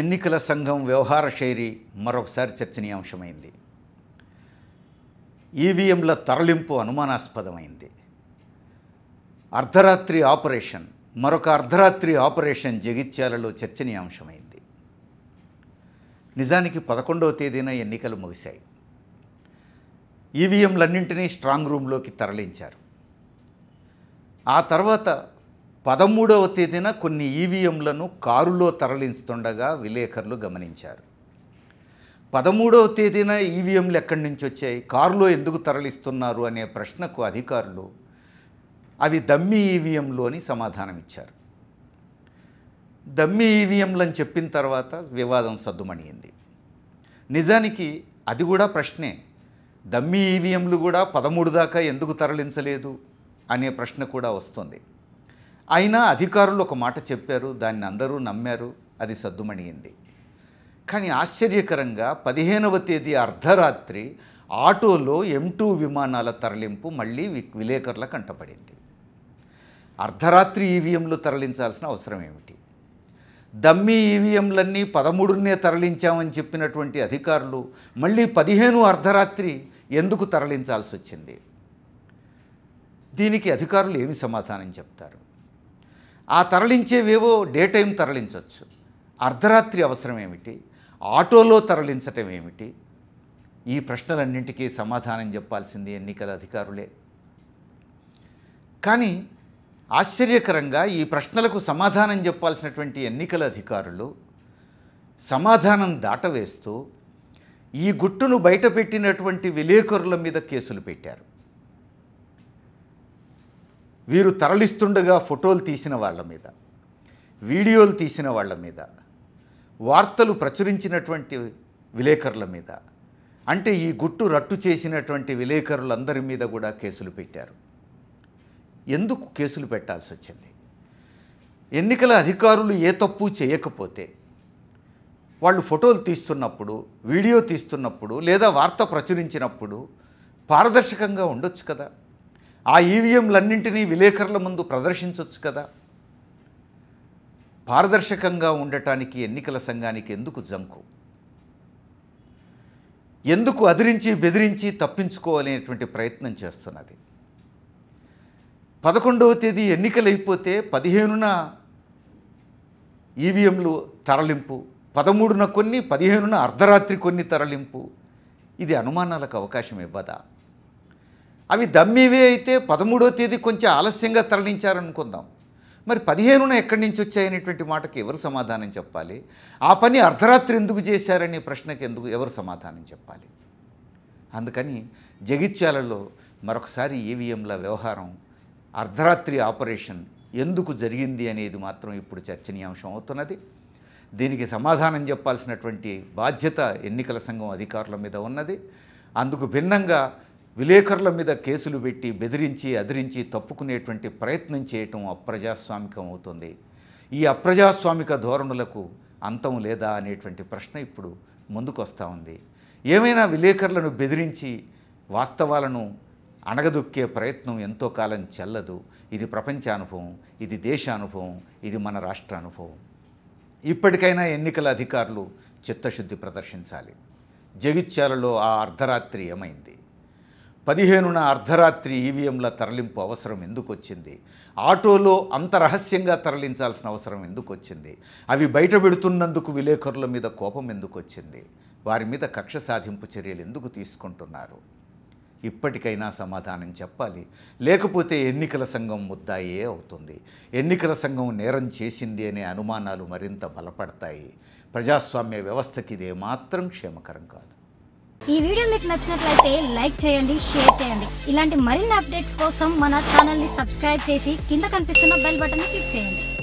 ఎన్నికల సంఘం వ్యవహార శైలి మరొకసారి చర్చనీయాంశమైంది ఈవీఎంల తరలింపు అనుమానాస్పదమైంది అర్ధరాత్రి ఆపరేషన్ మరొక అర్ధరాత్రి ఆపరేషన్ జగిత్యాలలో చర్చనీయాంశమైంది నిజానికి పదకొండవ తేదీన ఎన్నికలు ముగిశాయి ఈవీఎంలన్నింటినీ స్ట్రాంగ్ రూమ్లోకి తరలించారు ఆ తర్వాత పదమూడవ తేదీన కొన్ని ఈవీఎంలను కారులో తరలిస్తుండగా విలేకరులు గమనించారు పదమూడవ తేదీన ఈవీఎంలు ఎక్కడి నుంచి వచ్చాయి కారులో ఎందుకు తరలిస్తున్నారు అనే ప్రశ్నకు అధికారులు అవి దమ్మి ఈవీఎంలు అని సమాధానం ఇచ్చారు దమ్మి ఈవీఎంలు అని చెప్పిన తర్వాత వివాదం సద్దుమణింది నిజానికి అది కూడా ప్రశ్నే దమ్మి ఈవీఎంలు కూడా పదమూడు దాకా ఎందుకు తరలించలేదు అనే ప్రశ్న కూడా వస్తుంది అయినా అధికారులు ఒక మాట చెప్పారు దాన్ని అందరూ నమ్మారు అది సద్దుమణిగింది కానీ ఆశ్చర్యకరంగా పదిహేనవ తేదీ అర్ధరాత్రి ఆటోలో ఎం టూ విమానాల తరలింపు మళ్ళీ విలేకరుల కంటపడింది అర్ధరాత్రి ఈవీఎంలు e తరలించాల్సిన అవసరం ఏమిటి దమ్మి ఈవీఎంలన్నీ e పదమూడునే తరలించామని చెప్పినటువంటి అధికారులు మళ్ళీ పదిహేను అర్ధరాత్రి ఎందుకు తరలించాల్సి వచ్చింది దీనికి అధికారులు ఏమి సమాధానం చెప్తారు ఆ తరలించేవేవో డే టైం తరలించవచ్చు అర్ధరాత్రి అవసరం ఏమిటి ఆటోలో తరలించటం ఏమిటి ఈ ప్రశ్నలన్నింటికీ సమాధానం చెప్పాల్సింది ఎన్నికల అధికారులే కానీ ఆశ్చర్యకరంగా ఈ ప్రశ్నలకు సమాధానం చెప్పాల్సినటువంటి ఎన్నికల అధికారులు సమాధానం దాటవేస్తూ ఈ గుట్టును బయటపెట్టినటువంటి విలేకరుల మీద కేసులు పెట్టారు వీరు తరలిస్తుండగా ఫోటోలు తీసిన వాళ్ళ మీద వీడియోలు తీసిన వాళ్ళ మీద వార్తలు ప్రచురించినటువంటి విలేకరుల మీద అంటే ఈ గుట్టు రట్టు చేసినటువంటి విలేకరులందరి మీద కూడా కేసులు పెట్టారు ఎందుకు కేసులు పెట్టాల్సి వచ్చింది ఎన్నికల అధికారులు ఏ తప్పు చేయకపోతే వాళ్ళు ఫోటోలు తీస్తున్నప్పుడు వీడియో తీస్తున్నప్పుడు లేదా వార్త ప్రచురించినప్పుడు పారదర్శకంగా ఉండొచ్చు కదా ఆ ఈవీఎంలన్నింటినీ విలేకరుల ముందు ప్రదర్శించవచ్చు కదా పారదర్శకంగా ఉండటానికి ఎన్నికల సంఘానికి ఎందుకు జంకు ఎందుకు అదిరించి బెదిరించి తప్పించుకోవాలనేటువంటి ప్రయత్నం చేస్తున్నది పదకొండవ తేదీ ఎన్నికలు అయిపోతే పదిహేనున ఈవీఎంలు తరలింపు పదమూడున కొన్ని పదిహేనున అర్ధరాత్రి కొన్ని తరలింపు ఇది అనుమానాలకు అవకాశం ఇవ్వదా అవి దమ్మివే అయితే పదమూడో తేదీ కొంచెం ఆలస్యంగా తరలించారనుకుందాం మరి పదిహేనున ఎక్కడి నుంచి వచ్చాయనేటువంటి మాటకి ఎవరు సమాధానం చెప్పాలి ఆ పని అర్ధరాత్రి ఎందుకు చేశారనే ప్రశ్నకి ఎందుకు ఎవరు సమాధానం చెప్పాలి అందుకని జగిత్యాలలో మరొకసారి ఈవీఎంల వ్యవహారం అర్ధరాత్రి ఆపరేషన్ ఎందుకు జరిగింది అనేది మాత్రం ఇప్పుడు చర్చనీయాంశం అవుతున్నది దీనికి సమాధానం చెప్పాల్సినటువంటి బాధ్యత ఎన్నికల సంఘం అధికారుల మీద ఉన్నది అందుకు భిన్నంగా విలేకరుల మీద కేసులు పెట్టి బెదిరించి అదిరించి తప్పుకునేటువంటి ప్రయత్నం చేయటం అప్రజాస్వామికం అవుతుంది ఈ అప్రజాస్వామిక ధోరణులకు అంతం లేదా అనేటువంటి ప్రశ్న ఇప్పుడు ముందుకొస్తూ ఉంది ఏమైనా విలేకరులను బెదిరించి వాస్తవాలను అణగదొక్కే ప్రయత్నం ఎంతో కాలం చెల్లదు ఇది ప్రపంచ అనుభవం ఇది దేశ అనుభవం ఇది మన రాష్ట్ర అనుభవం ఇప్పటికైనా ఎన్నికల అధికారులు చిత్తశుద్ధి ప్రదర్శించాలి జగిత్యాలలో ఆ అర్ధరాత్రి ఏమైంది పదిహేనున అర్ధరాత్రి ఈవీఎంల తరలింపు అవసరం ఎందుకు వచ్చింది ఆటోలో అంత రహస్యంగా తరలించాల్సిన అవసరం ఎందుకు వచ్చింది అవి బయట పెడుతున్నందుకు విలేకరుల మీద కోపం ఎందుకు వచ్చింది వారి మీద కక్ష సాధింపు చర్యలు ఎందుకు తీసుకుంటున్నారు ఇప్పటికైనా సమాధానం చెప్పాలి లేకపోతే ఎన్నికల సంఘం ముద్దాయే అవుతుంది ఎన్నికల సంఘం నేరం చేసింది అనే అనుమానాలు మరింత బలపడతాయి ప్రజాస్వామ్య వ్యవస్థకి ఇదే మాత్రం క్షేమకరం కాదు ఈ వీడియో మీకు నచ్చినట్లయితే లైక్ చేయండి షేర్ చేయండి ఇలాంటి మరిన్ని అప్డేట్స్ కోసం మన ఛానల్ని సబ్స్క్రైబ్ చేసి కింద కనిపిస్తున్న బెల్ బటన్ క్లిక్ చేయండి